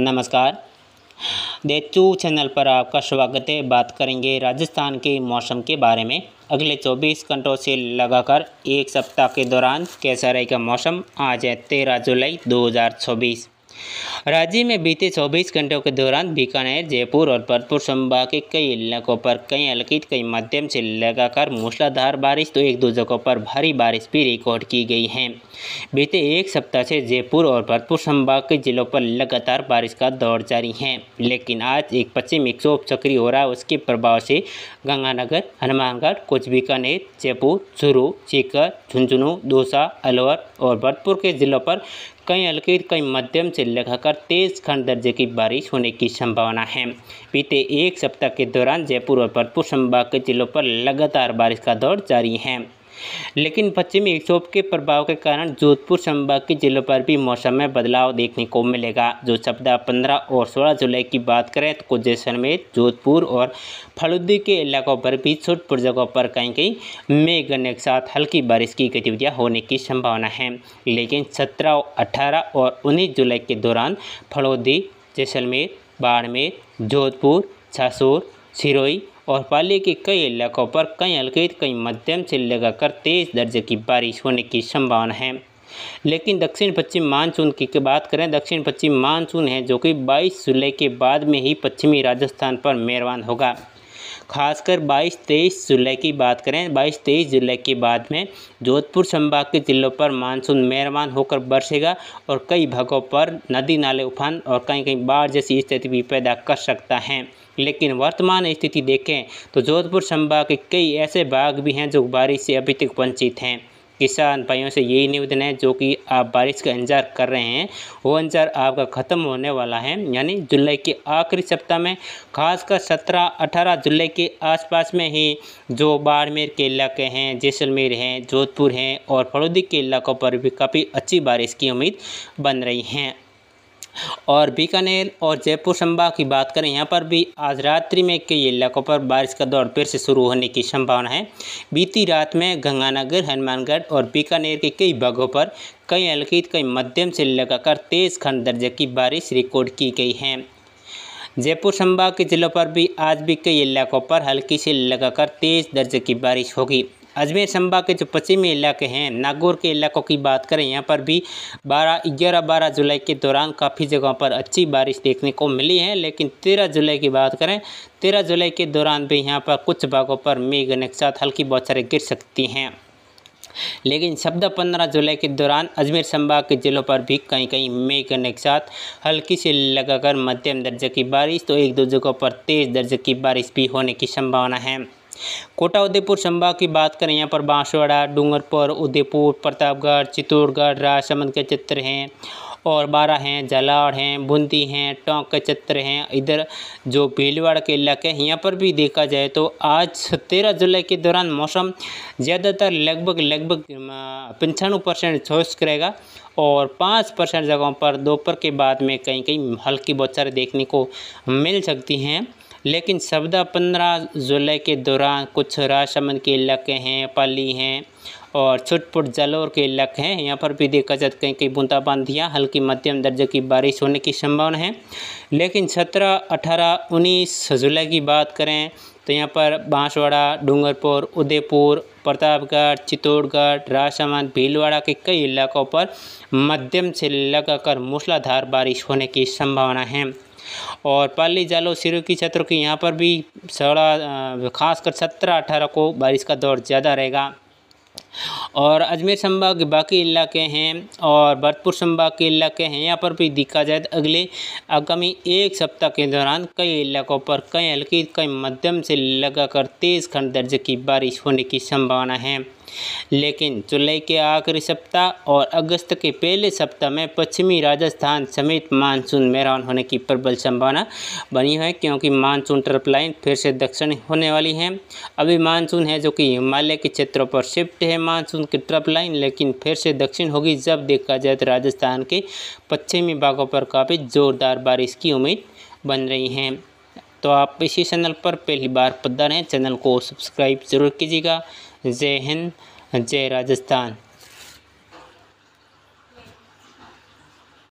नमस्कार देतू चैनल पर आपका स्वागत है बात करेंगे राजस्थान के मौसम के बारे में अगले 24 घंटों से लगाकर एक सप्ताह के दौरान कैसा रहेगा मौसम आज है तेरह जुलाई 2024 राज्य में बीते 24 घंटों के दौरान बीकानेर जयपुर और भरतपुर संभाग के कई इलाकों पर कई हल्की कई मध्यम से लगातार मूसलाधार बारिश तो एक दो जगहों पर भारी बारिश भी रिकॉर्ड की गई है बीते एक सप्ताह से जयपुर और भरतपुर संभाग के जिलों पर लगातार बारिश का दौर जारी है लेकिन आज एक पश्चिम विक्षोभ सक्रिय हो रहा है उसके प्रभाव से गंगानगर हनुमानगढ़ कुछ बीकानेर जयपुर चुरू चीकर झुंझुनू दौसा अलवर और भरतपुर के जिलों पर कई हल्के कई मध्यम से लगाकर तेज खंड दर्जे की बारिश होने की संभावना है बीते एक सप्ताह के दौरान जयपुर और भरतपुर संभाग के जिलों पर लगातार बारिश का दौर जारी है लेकिन पश्चिमी विक्षोभ के प्रभाव के कारण जोधपुर संभाग के जिलों पर भी मौसम में बदलाव देखने को मिलेगा जो सप्ताह पंद्रह और सोलह जुलाई की बात करें तो कुछ समेत जोधपुर और फलुद्दी के इलाकों पर भी छोटपुर जगहों पर कहीं कहीं मेघ गन्ने के साथ हल्की बारिश की गतिविधियाँ होने की संभावना है लेकिन सत्रह अठारह और उन्नीस जुलाई के दौरान फलौदी जैसलमेर बाड़मेर जोधपुर छासूर सिरोई और पाली के कई इलाकों पर कई हल्के कई मध्यम से लगाकर तेज दर्जे की बारिश होने की संभावना है लेकिन दक्षिण पश्चिम मानसून की बात करें दक्षिण पश्चिम मानसून है जो कि 22 जुलाई के बाद में ही पश्चिमी राजस्थान पर मेहरबान होगा खासकर 22 तेईस जुलाई की बात करें 22 तेईस जुलाई के बाद में जोधपुर संभाग के जिलों पर मानसून मेहरबान होकर बरसेगा और कई भागों पर नदी नाले उफान और कहीं कहीं बाढ़ जैसी स्थिति भी पैदा कर सकता है लेकिन वर्तमान स्थिति देखें तो जोधपुर संभाग के कई ऐसे भाग भी हैं जो बारिश से अभी तक वंचित हैं किसान भाइयों से यही निवेदन है जो कि आप बारिश का इंतजार कर रहे हैं वो इंतजार आपका ख़त्म होने वाला है यानी जुलाई के आखिरी सप्ताह में खासकर सत्रह अठारह जुलाई के आसपास में ही जो बाड़मेर के इलाके हैं जैसलमेर हैं जोधपुर हैं और फड़ौदी के इलाकों पर भी काफ़ी अच्छी बारिश की उम्मीद बन रही हैं और बीकानेर और जयपुर संभाग की बात करें यहाँ पर भी आज रात्रि में कई इलाकों पर बारिश का दौर फिर से शुरू होने की संभावना है बीती रात में गंगानगर हनुमानगढ़ और बीकानेर के कई भागों पर कई हल्की कई मध्यम से लगाकर तेज़ खंड दर्जे की बारिश रिकॉर्ड की गई है जयपुर संभाग के जिलों पर भी आज भी कई इलाकों पर हल्की से लगाकर तेज़ दर्जे की बारिश होगी अजमेर संभाग के जो पश्चिमी इलाके हैं नागौर के इलाकों की बात करें यहाँ पर भी बारह ग्यारह बारह जुलाई के दौरान काफ़ी जगहों पर अच्छी बारिश देखने को मिली है लेकिन तेरह जुलाई की बात करें तेरह जुलाई के दौरान भी यहाँ पर कुछ भागों पर मेघ के साथ हल्की बौछारें गिर सकती हैं लेकिन शब्द पंद्रह जुलाई के दौरान अजमेर संभाग के जिलों पर भी कहीं कहीं मेघ करने के साथ हल्की से लगाकर मध्यम दर्जे की बारिश तो एक दो जगहों पर तेज़ दर्जे की बारिश भी होने की संभावना है कोटा उदयपुर संभाग की बात करें यहाँ पर बांसवाड़ा डूंगरपुर उदयपुर प्रतापगढ़ चित्तौड़गढ़ राजसमंद के चित्र हैं और बारह हैं जलाड़ हैं बूंदी हैं टोंक के चित्र हैं इधर जो भीलवाड़ के इलाके हैं यहाँ पर भी देखा जाए तो आज तेरह जुलाई के दौरान मौसम ज़्यादातर लगभग लगभग पंचानवे परसेंट शुष्क रहेगा और पाँच परसेंट जगहों पर दोपहर के बाद में कहीं कहीं हल्की बौछारें देखने को मिल सकती हैं लेकिन सवदा पंद्रह जुलाई के दौरान कुछ राशमन के इलाके हैं पाली हैं और छुटपुट जलोर के इलाके हैं यहाँ पर भी देखा जाता है कई बूंदाबांदियाँ हल्की मध्यम दर्जे की बारिश होने की संभावना है लेकिन सत्रह अठारह उन्नीस जुलाई की बात करें तो यहाँ पर बांसवाड़ा डूंगरपुर उदयपुर प्रतापगढ़ चित्तौड़गढ़ राजसमंद भीलवाड़ा के कई इलाकों पर मध्यम से लगाकर मूसलाधार बारिश होने की संभावना है और पाली जालो सिरोकी क्षेत्रों की यहाँ पर भी सोलह खासकर सत्रह अठारह को बारिश का दौर ज़्यादा रहेगा और अजमेर संभाग के बाकी इलाके हैं और भरतपुर संभाग के इलाके हैं यहाँ पर भी देखा जाए तो अगले आगामी एक सप्ताह के दौरान कई इलाकों पर कई हल्की कई मध्यम से लगाकर तेज़ खंड दर्ज की बारिश होने की संभावना है लेकिन जुलाई के आखिरी सप्ताह और अगस्त के पहले सप्ताह में पश्चिमी राजस्थान समेत मानसून मेहरान होने की प्रबल संभावना बनी है क्योंकि मानसून ट्रपलाइन फिर से दक्षिण होने वाली है अभी मानसून है जो कि हिमालय के क्षेत्रों पर शिफ्ट है मानसून की ट्रप लाइन लेकिन फिर से दक्षिण होगी जब देखा जाए तो राजस्थान के पश्चिमी भागों पर काफ़ी ज़ोरदार बारिश की उम्मीद बन रही है तो आप इसी चैनल पर पहली बार पद्दा हैं चैनल को सब्सक्राइब जरूर कीजिएगा जय हिंद जय राजस्थान